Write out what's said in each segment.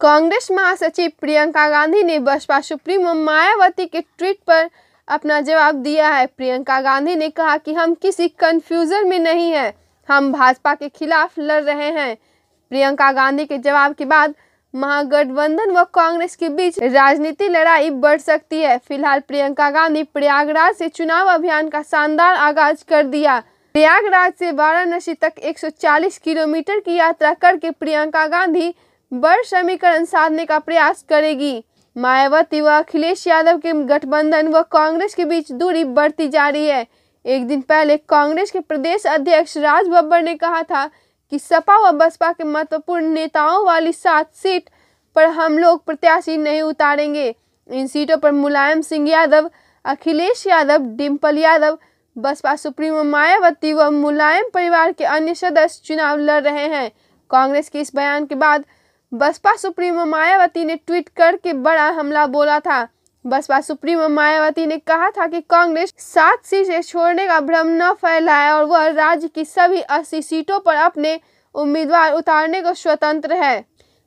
कांग्रेस महासचिव प्रियंका गांधी ने बसपा सुप्रीमो मायावती के ट्वीट पर अपना जवाब दिया है प्रियंका गांधी ने कहा कि हम किसी कन्फ्यूजन में नहीं हैं हम भाजपा के खिलाफ लड़ रहे हैं प्रियंका गांधी के जवाब के बाद महागठबंधन व कांग्रेस के बीच राजनीति लड़ाई बढ़ सकती है फिलहाल प्रियंका गांधी प्रयागराज से चुनाव अभियान का शानदार आगाज कर दिया प्रयागराज से वाराणसी तक 140 किलोमीटर की यात्रा करके प्रियंका गांधी बढ़ समीकरण साधने का प्रयास करेगी मायावती व अखिलेश यादव के गठबंधन व कांग्रेस के बीच दूरी बढ़ती जा रही है एक दिन पहले कांग्रेस के प्रदेश अध्यक्ष राज बब्बर ने कहा था कि सपा व बसपा के महत्वपूर्ण नेताओं वाली सात सीट पर हम लोग प्रत्याशी नहीं उतारेंगे इन सीटों पर मुलायम सिंह यादव अखिलेश यादव डिम्पल यादव बसपा सुप्रीमो मायावती व मुलायम परिवार के अन्य सदस्य चुनाव लड़ रहे हैं कांग्रेस के इस बयान के बाद बसपा सुप्रीमो मायावती ने ट्वीट करके बड़ा हमला बोला था बसपा सुप्रीमो मायावती ने कहा था कि कांग्रेस सात सीटें छोड़ने का भ्रम न फैलाए और वह राज्य की सभी अस्सी सीटों पर अपने उम्मीदवार उतारने को स्वतंत्र है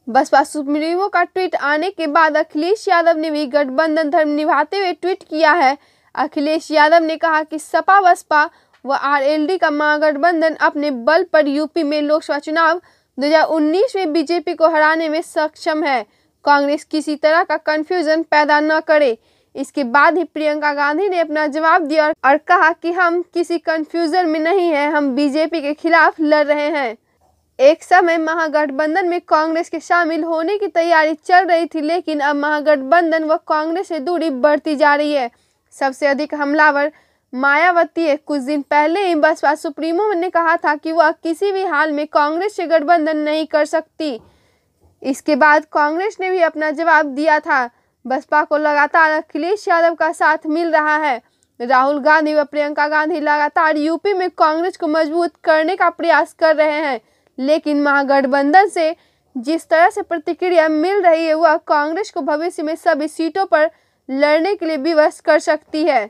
बसपा सुप्रीमो का ट्वीट आने के बाद अखिलेश यादव ने भी गठबंधन धर्म निभाते हुए ट्वीट किया है अखिलेश यादव ने कहा कि सपा बसपा व आरएलडी का महागठबंधन अपने बल पर यूपी में लोकसभा चुनाव 2019 में बीजेपी को हराने में सक्षम है कांग्रेस किसी तरह का कंफ्यूजन पैदा न करे इसके बाद ही प्रियंका गांधी ने अपना जवाब दिया और कहा कि हम किसी कंफ्यूजन में नहीं हैं हम बीजेपी के खिलाफ लड़ रहे हैं एक समय महागठबंधन में कांग्रेस के शामिल होने की तैयारी चल रही थी लेकिन अब महागठबंधन व कांग्रेस से दूरी बढ़ती जा रही है सबसे अधिक हमलावर मायावती है कुछ दिन पहले ही बसपा सुप्रीमो ने कहा था कि वह किसी भी हाल में कांग्रेस से गठबंधन नहीं कर सकती इसके बाद कांग्रेस ने भी अपना जवाब दिया था बसपा को लगातार अखिलेश यादव का साथ मिल रहा है राहुल गांधी व प्रियंका गांधी लगातार यूपी में कांग्रेस को मजबूत करने का प्रयास कर रहे हैं लेकिन महागठबंधन से जिस तरह से प्रतिक्रिया मिल रही है वह कांग्रेस को भविष्य में सभी सीटों पर लड़ने के लिए विवश कर सकती है